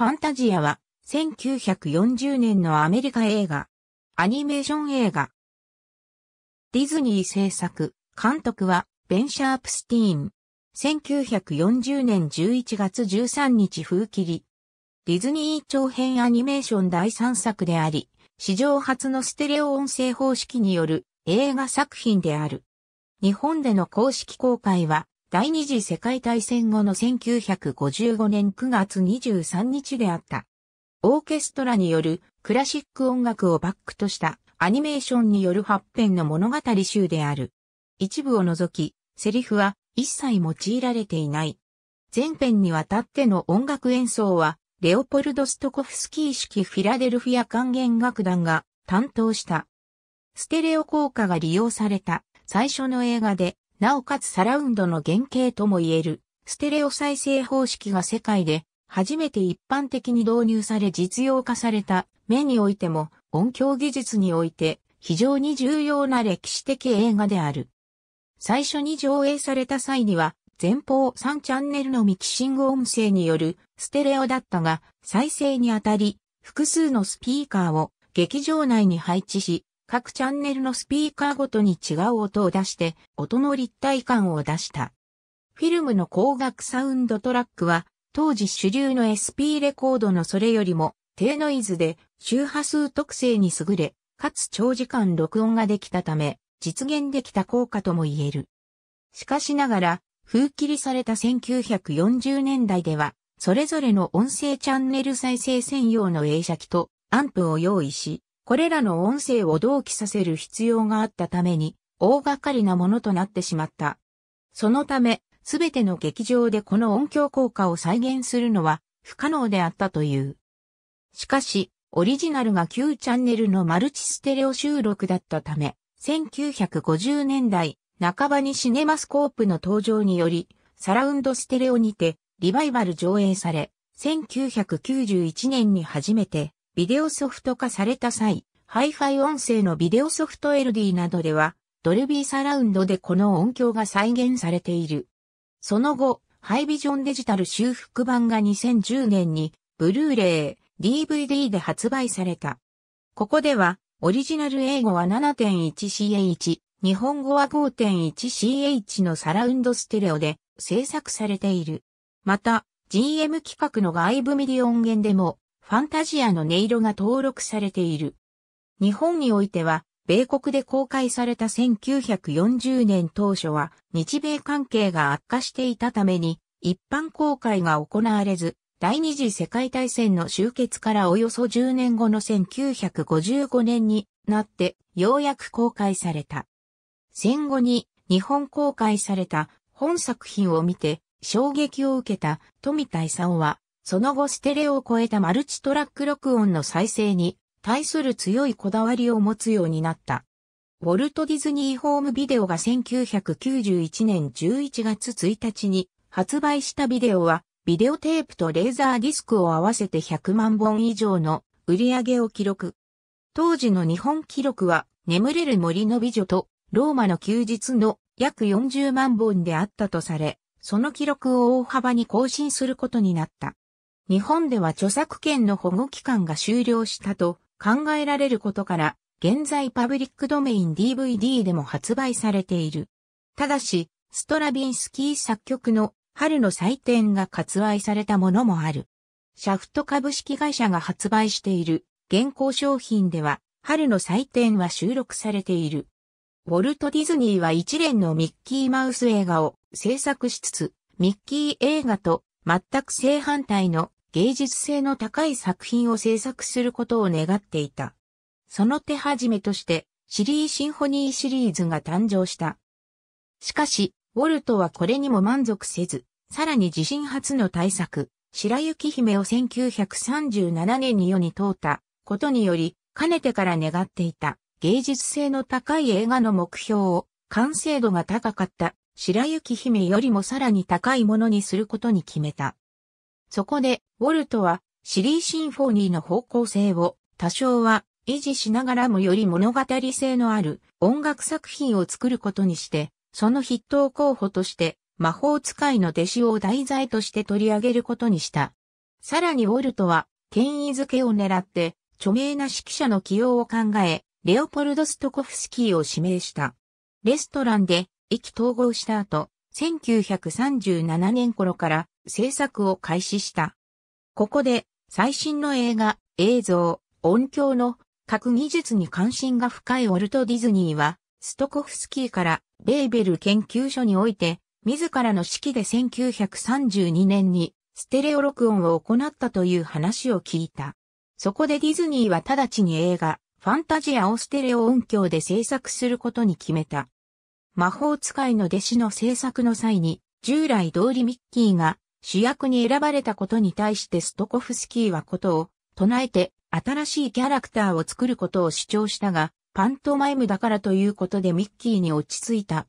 ファンタジアは、1940年のアメリカ映画、アニメーション映画。ディズニー制作、監督は、ベン・シャープスティーン。1940年11月13日風切り。ディズニー長編アニメーション第3作であり、史上初のステレオ音声方式による映画作品である。日本での公式公開は第二次世界大戦後の1955年9月23日であった。オーケストラによるクラシック音楽をバックとしたアニメーションによる発編の物語集である。一部を除き、セリフは一切用いられていない。全編にわたっての音楽演奏は、レオポルド・ストコフスキー式フィラデルフィア管弦楽団が担当した。ステレオ効果が利用された最初の映画で、なおかつサラウンドの原型とも言える、ステレオ再生方式が世界で初めて一般的に導入され実用化された目においても音響技術において非常に重要な歴史的映画である。最初に上映された際には前方3チャンネルのミキシング音声によるステレオだったが再生にあたり複数のスピーカーを劇場内に配置し各チャンネルのスピーカーごとに違う音を出して、音の立体感を出した。フィルムの光学サウンドトラックは、当時主流の SP レコードのそれよりも低ノイズで周波数特性に優れ、かつ長時間録音ができたため、実現できた効果とも言える。しかしながら、風切りされた1940年代では、それぞれの音声チャンネル再生専用の映写機とアンプを用意し、これらの音声を同期させる必要があったために、大掛かりなものとなってしまった。そのため、すべての劇場でこの音響効果を再現するのは不可能であったという。しかし、オリジナルが旧チャンネルのマルチステレオ収録だったため、1950年代半ばにシネマスコープの登場により、サラウンドステレオにてリバイバル上映され、1991年に初めてビデオソフト化された際、ハイファイ音声のビデオソフト LD などでは、ドルビーサラウンドでこの音響が再現されている。その後、ハイビジョンデジタル修復版が2010年に、ブルーレイ、DVD で発売された。ここでは、オリジナル英語は 7.1CH、日本語は 5.1CH のサラウンドステレオで制作されている。また、GM 企画の外部ミディ音源でもファンタジアの音色が登録されている。日本においては、米国で公開された1940年当初は、日米関係が悪化していたために、一般公開が行われず、第二次世界大戦の終結からおよそ10年後の1955年になって、ようやく公開された。戦後に日本公開された本作品を見て衝撃を受けた富田勲はその後ステレオを超えたマルチトラック録音の再生に対する強いこだわりを持つようになった。ウォルト・ディズニー・ホームビデオが1991年11月1日に発売したビデオは、ビデオテープとレーザーディスクを合わせて100万本以上の売り上げを記録。当時の日本記録は、眠れる森の美女とローマの休日の約40万本であったとされ、その記録を大幅に更新することになった。日本では著作権の保護期間が終了したと考えられることから、現在パブリックドメイン DVD でも発売されている。ただし、ストラビンスキー作曲の春の祭典が割愛されたものもある。シャフト株式会社が発売している現行商品では、春の祭典は収録されている。ウォルト・ディズニーは一連のミッキーマウス映画を制作しつつ、ミッキー映画と全く正反対の芸術性の高い作品を制作することを願っていた。その手始めとして、シリーシンフォニーシリーズが誕生した。しかし、ウォルトはこれにも満足せず、さらに自身初の大作、白雪姫を1937年に世に通ったことにより、かねてから願っていた芸術性の高い映画の目標を完成度が高かった白雪姫よりもさらに高いものにすることに決めた。そこで、ウォルトは、シリーシンフォニーの方向性を、多少は維持しながらもより物語性のある音楽作品を作ることにして、その筆頭候補として、魔法使いの弟子を題材として取り上げることにした。さらにウォルトは、権威づけを狙って、著名な指揮者の起用を考え、レオポルド・ストコフスキーを指名した。レストランで意気統合した後、1937年頃から制作を開始した。ここで最新の映画、映像、音響の各技術に関心が深いウォルト・ディズニーは、ストコフスキーからベーベル研究所において、自らの指揮で1932年にステレオ録音を行ったという話を聞いた。そこでディズニーは直ちに映画、ファンタジアをステレオ音響で制作することに決めた。魔法使いの弟子の制作の際に、従来通りミッキーが主役に選ばれたことに対してストコフスキーはことを唱えて新しいキャラクターを作ることを主張したが、パントマイムだからということでミッキーに落ち着いた。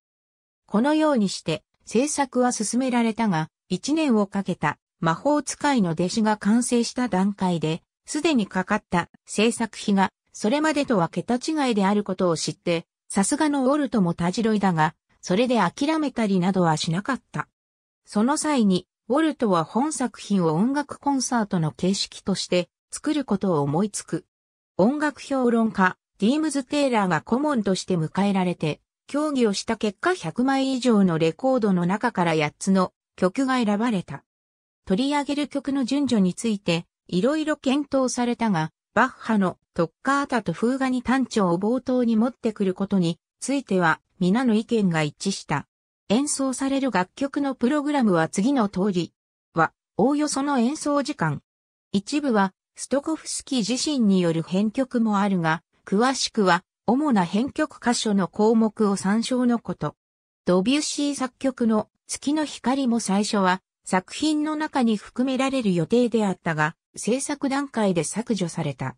このようにして制作は進められたが、1年をかけた魔法使いの弟子が完成した段階で、すでにかかった制作費がそれまでとは桁違いであることを知って、さすがのウォルトもたじろいだが、それで諦めたりなどはしなかった。その際に、ウォルトは本作品を音楽コンサートの形式として作ることを思いつく。音楽評論家、ディームズ・テイラーが顧問として迎えられて、協議をした結果100枚以上のレコードの中から8つの曲が選ばれた。取り上げる曲の順序について、いろいろ検討されたが、バッハのトッカータと風画に単調を冒頭に持ってくることについては皆の意見が一致した。演奏される楽曲のプログラムは次の通りは、おおよその演奏時間。一部は、ストコフスキー自身による編曲もあるが、詳しくは、主な編曲箇所の項目を参照のこと。ドビュッシー作曲の月の光も最初は作品の中に含められる予定であったが、制作段階で削除された。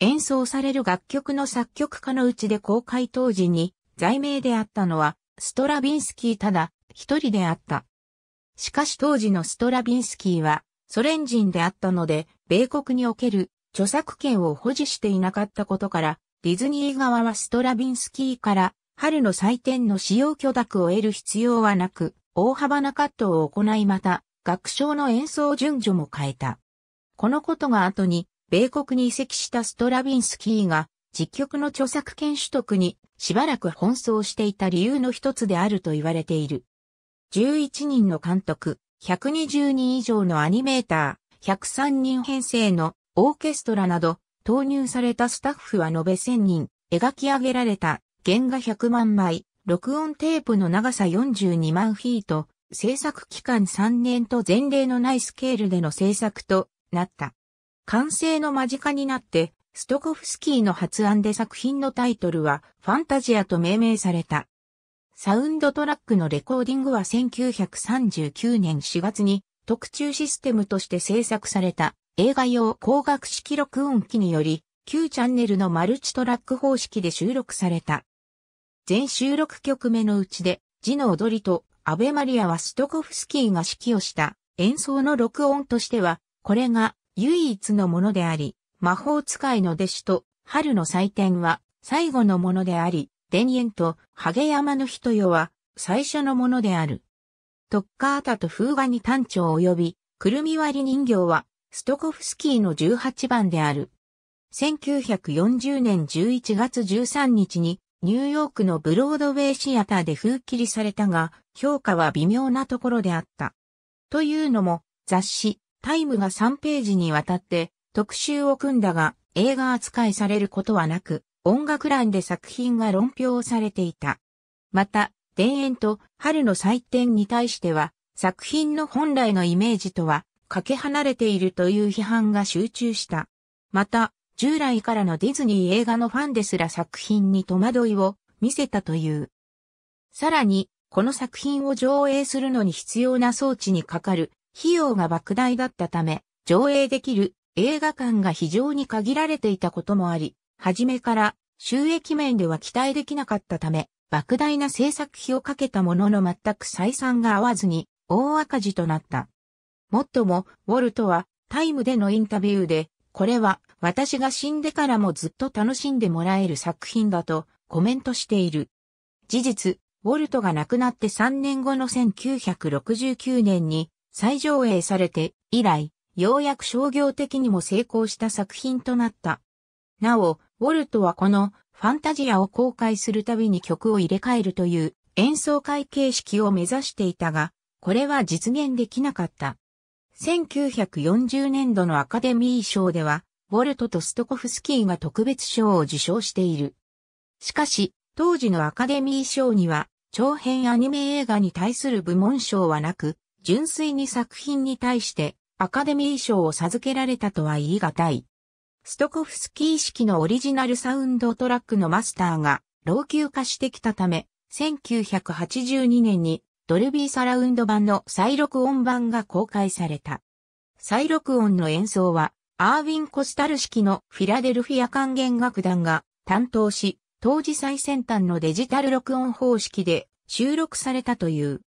演奏される楽曲の作曲家のうちで公開当時に在名であったのはストラビンスキーただ、一人であった。しかし当時のストラビンスキーは、ソ連人であったので、米国における著作権を保持していなかったことから、ディズニー側はストラビンスキーから春の祭典の使用許諾を得る必要はなく、大幅なカットを行いまた、楽章の演奏順序も変えた。このことが後に、米国に移籍したストラビンスキーが、実曲の著作権取得にしばらく奔走していた理由の一つであると言われている。11人の監督、120人以上のアニメーター、103人編成のオーケストラなど、投入されたスタッフは延べ1000人、描き上げられた原画100万枚、録音テープの長さ42万フィート、制作期間3年と前例のないスケールでの制作となった。完成の間近になって、ストコフスキーの発案で作品のタイトルはファンタジアと命名された。サウンドトラックのレコーディングは1939年4月に特注システムとして制作された映画用光学式録音機により9チャンネルのマルチトラック方式で収録された。全収録曲目のうちで字の踊りとアベマリアはストコフスキーが指揮をした演奏の録音としては、これが唯一のものであり、魔法使いの弟子と春の祭典は最後のものであり、田園とハゲ山の人よは最初のものである。トッカータと風画に単調及び、くるみ割り人形はストコフスキーの18番である。1940年11月13日にニューヨークのブロードウェイシアターで風切りされたが、評価は微妙なところであった。というのも、雑誌、タイムが3ページにわたって、特集を組んだが、映画扱いされることはなく、音楽欄で作品が論評されていた。また、田園と春の祭典に対しては、作品の本来のイメージとは、かけ離れているという批判が集中した。また、従来からのディズニー映画のファンですら作品に戸惑いを見せたという。さらに、この作品を上映するのに必要な装置にかかる費用が莫大だったため、上映できる映画館が非常に限られていたこともあり、初めから収益面では期待できなかったため、莫大な制作費をかけたものの全く採算が合わずに大赤字となった。もっとも、ウォルトはタイムでのインタビューで、これは私が死んでからもずっと楽しんでもらえる作品だとコメントしている。事実、ウォルトが亡くなって3年後の1969年に再上映されて以来、ようやく商業的にも成功した作品となった。なお、ウォルトはこのファンタジアを公開するたびに曲を入れ替えるという演奏会形式を目指していたが、これは実現できなかった。1940年度のアカデミー賞では、ウォルトとストコフスキーが特別賞を受賞している。しかし、当時のアカデミー賞には、長編アニメ映画に対する部門賞はなく、純粋に作品に対してアカデミー賞を授けられたとは言い難い。ストコフスキー式のオリジナルサウンドトラックのマスターが老朽化してきたため、1982年にドルビーサラウンド版の再録音版が公開された。再録音の演奏は、アーウィン・コスタル式のフィラデルフィア管弦楽団が担当し、当時最先端のデジタル録音方式で収録されたという。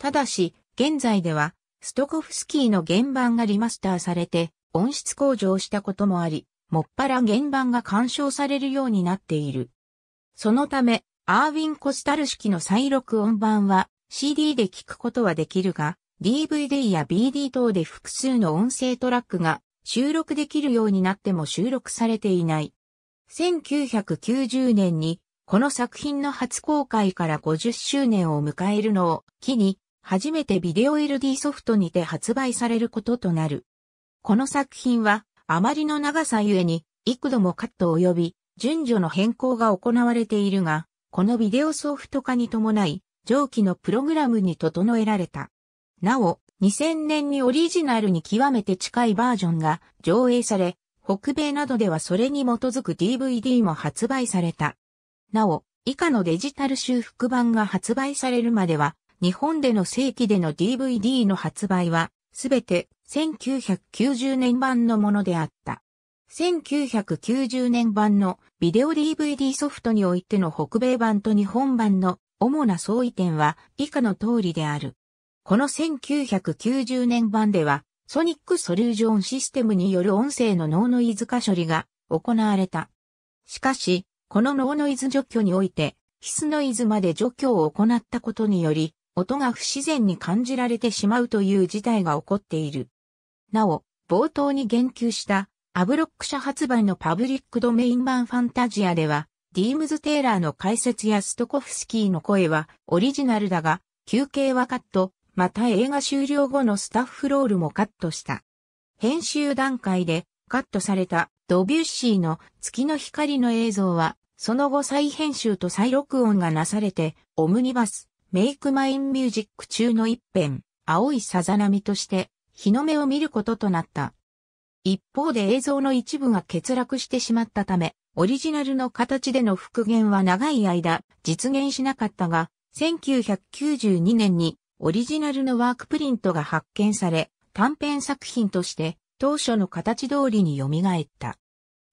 ただし、現在ではストコフスキーの原版がリマスターされて音質向上したこともあり、もっぱら原版が干渉されるようになっている。そのため、アーウィン・コスタル式の再録音版は CD で聴くことはできるが、DVD や BD 等で複数の音声トラックが収録できるようになっても収録されていない。1990年にこの作品の初公開から50周年を迎えるのを機に初めてビデオ LD ソフトにて発売されることとなる。この作品は、あまりの長さゆえに、幾度もカット及び、順序の変更が行われているが、このビデオソフト化に伴い、上記のプログラムに整えられた。なお、2000年にオリジナルに極めて近いバージョンが上映され、北米などではそれに基づく DVD も発売された。なお、以下のデジタル修復版が発売されるまでは、日本での正規での DVD の発売は、すべて1990年版のものであった。1990年版のビデオ DVD ソフトにおいての北米版と日本版の主な相違点は以下の通りである。この1990年版では、ソニックソリュージョンシステムによる音声の脳ノイズ化処理が行われた。しかし、この脳ノイズ除去において、ヒスノイズまで除去を行ったことにより、音が不自然に感じられてしまうという事態が起こっている。なお、冒頭に言及したアブロック社発売のパブリックドメイン版ファンタジアでは、ディームズ・テイラーの解説やストコフスキーの声はオリジナルだが、休憩はカット、また映画終了後のスタッフロールもカットした。編集段階でカットされたドビュッシーの月の光の映像は、その後再編集と再録音がなされて、オムニバス、メイクマインミュージック中の一編、青いさざ波として、日の目を見ることとなった。一方で映像の一部が欠落してしまったため、オリジナルの形での復元は長い間実現しなかったが、1992年にオリジナルのワークプリントが発見され、短編作品として当初の形通りに蘇った。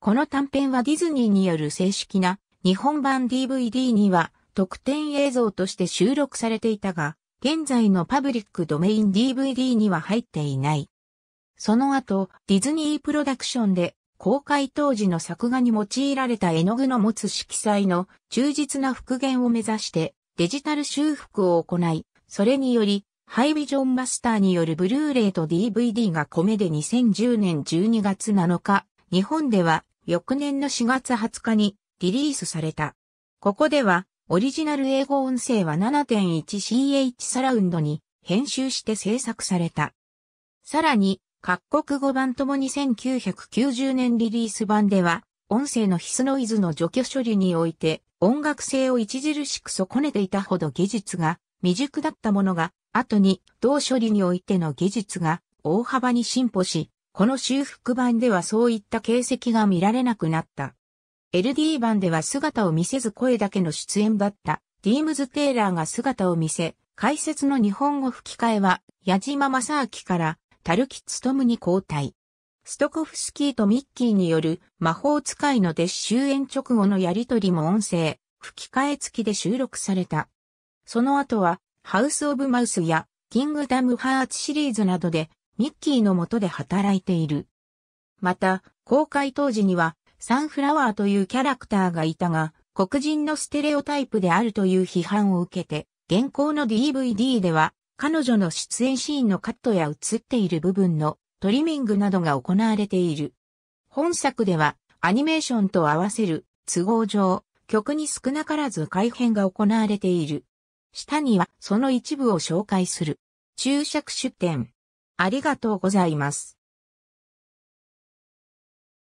この短編はディズニーによる正式な日本版 DVD には特典映像として収録されていたが、現在のパブリックドメイン DVD には入っていない。その後、ディズニープロダクションで公開当時の作画に用いられた絵の具の持つ色彩の忠実な復元を目指してデジタル修復を行い、それによりハイビジョンマスターによるブルーレイと DVD が米で2010年12月7日、日本では翌年の4月20日にリリースされた。ここではオリジナル英語音声は 7.1ch サラウンドに編集して制作された。さらに、各国語版ともに1990年リリース版では、音声のヒスノイズの除去処理において、音楽性を著しく損ねていたほど技術が未熟だったものが、後に同処理においての技術が大幅に進歩し、この修復版ではそういった形跡が見られなくなった。LD 版では姿を見せず声だけの出演だったディームズ・テイラーが姿を見せ、解説の日本語吹き替えは矢島正明からタルキ・ツトムに交代。ストコフスキーとミッキーによる魔法使いの弟子終演直後のやりとりも音声、吹き替え付きで収録された。その後は、ハウス・オブ・マウスや、キングダム・ハーツシリーズなどで、ミッキーの下で働いている。また、公開当時には、サンフラワーというキャラクターがいたが、黒人のステレオタイプであるという批判を受けて、現行の DVD では、彼女の出演シーンのカットや映っている部分のトリミングなどが行われている。本作では、アニメーションと合わせる都合上、曲に少なからず改編が行われている。下にはその一部を紹介する。注釈出典。ありがとうございます。